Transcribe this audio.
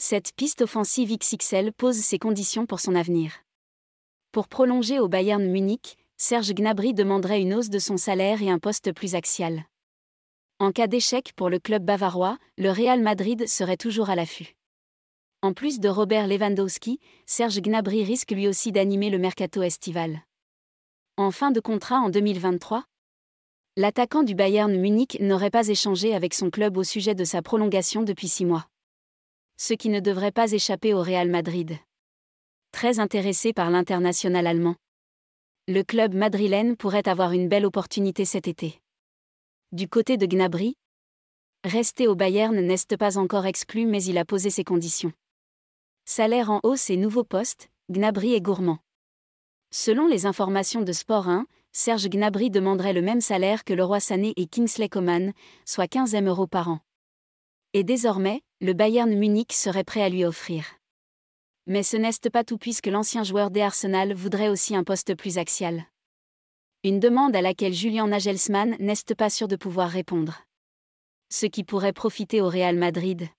cette piste offensive XXL pose ses conditions pour son avenir. Pour prolonger au Bayern Munich, Serge Gnabry demanderait une hausse de son salaire et un poste plus axial. En cas d'échec pour le club bavarois, le Real Madrid serait toujours à l'affût. En plus de Robert Lewandowski, Serge Gnabry risque lui aussi d'animer le mercato estival. En fin de contrat en 2023, l'attaquant du Bayern Munich n'aurait pas échangé avec son club au sujet de sa prolongation depuis six mois ce qui ne devrait pas échapper au Real Madrid. Très intéressé par l'international allemand. Le club madrilène pourrait avoir une belle opportunité cet été. Du côté de Gnabry, rester au Bayern n'est pas encore exclu mais il a posé ses conditions. Salaire en hausse et nouveaux poste, Gnabry est gourmand. Selon les informations de Sport 1, Serge Gnabry demanderait le même salaire que Leroy Sané et Kingsley Coman, soit 15 euros par an. Et désormais, le Bayern Munich serait prêt à lui offrir. Mais ce n'est pas tout puisque l'ancien joueur des Arsenal voudrait aussi un poste plus axial. Une demande à laquelle Julian Nagelsmann n'est pas sûr de pouvoir répondre. Ce qui pourrait profiter au Real Madrid.